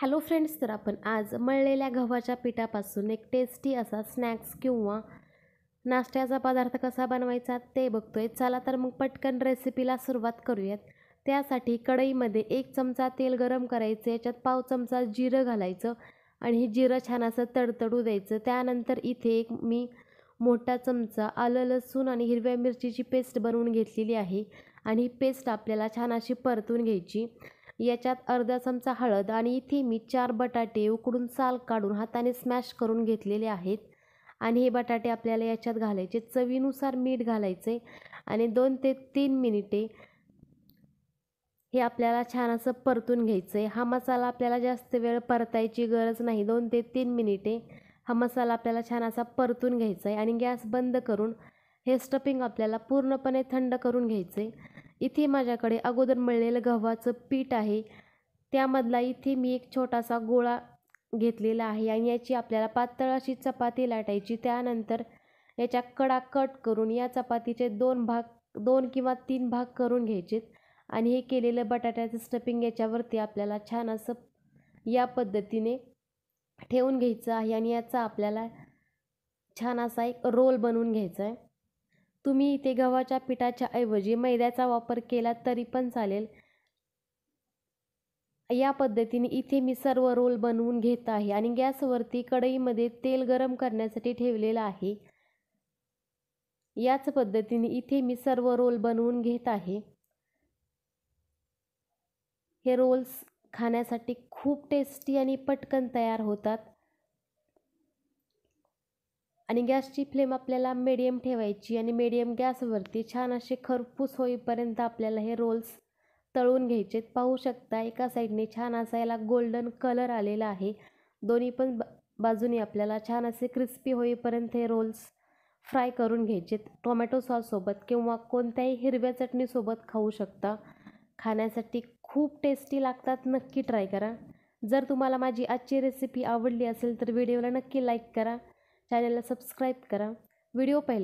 hello friends तर आपण आज मळलेल्या गव्हाच्या पिठापासून एक टेस्टी असा स्नॅक्स किंवा नाश्त्याचा पदार्थ कसा बनवायचा ते बघतोय चला तर मग पटकन रेसिपीला सुरुवात करूयात त्यासाठी कढईमध्ये एक चमचा तेल गरम करायचं याच्यात पाव चमचा जिरं घालायचं आणि हे जिरं छान असं तडतडू द्यायचं त्यानंतर इथे एक मी मोठा चमचा आलं लसूण आणि हिरव्या मिरचीची पेस्ट बनवून घेतलेली आहे आणि ही पेस्ट आपल्याला छान अशी परतून घ्यायची याच्यात अर्धा चमचा हळद आणि इथे मी चार बटाटे उकडून साल काढून हाताने स्मॅश करून घेतलेले आहेत आणि हे बटाटे आपल्याला याच्यात घालायचे चवीनुसार मीठ घालायचे आणि दोन ते तीन मिनिटे हे आपल्याला छान असं परतून घ्यायचं आहे हा मसाला आपल्याला जास्त वेळ परतायची गरज नाही दोन ते तीन मिनिटे हा मसाला आपल्याला छान असा परतून घ्यायचा आहे आणि गॅस बंद करून हे स्टफिंग आपल्याला पूर्णपणे थंड करून घ्यायचे इथे माझ्याकडे अगोदर मिळलेलं गव्हाचं पीठ आहे त्यामधला इथे मी एक छोटासा गोळा घेतलेला आहे आणि याची आपल्याला पातळ अशी चपाती लाटायची त्यानंतर याच्या कडा कट करून या चपातीचे दोन भाग दोन किंवा तीन भाग करून घ्यायचेत आणि हे केलेलं बटाट्याचं स्टपिंग याच्यावरती आपल्याला छान असं या पद्धतीने ठेवून घ्यायचं आहे आणि याचा आपल्याला छान असा एक रोल बनवून घ्यायचा आहे तुम्ही इथे गव्हाच्या पिठाच्या ऐवजी मैद्याचा वापर केला तरी पण चालेल या पद्धतीने इथे मी सर्व रोल बनवून घेत आहे आणि गॅसवरती कढईमध्ये तेल गरम करण्यासाठी ठेवलेलं आहे याच पद्धतीने इथे मी सर्व रोल बनवून घेत आहे हे रोल्स खाण्यासाठी खूप टेस्टी आणि पटकन तयार होतात आणि गॅसची फ्लेम आपल्याला मीडियम ठेवायची आणि मीडियम गॅसवरती छान असे खरपूस होईपर्यंत आपल्याला हे रोल्स तळून घ्यायचे पाहू शकता एका साईडने छान असा याला गोल्डन कलर आलेला आहे दोन्ही पण बाजूने आपल्याला छान असे क्रिस्पी होईपर्यंत हे रोल्स फ्राय करून घ्यायचे टोमॅटो सॉससोबत किंवा कोणत्याही हिरव्या चटणीसोबत खाऊ शकता खाण्यासाठी खूप टेस्टी लागतात नक्की ट्राय करा जर तुम्हाला माझी आजची रेसिपी आवडली असेल तर व्हिडिओला नक्की लाईक करा चॅनलला सबस्क्राईब करा व्हिडिओ पहिला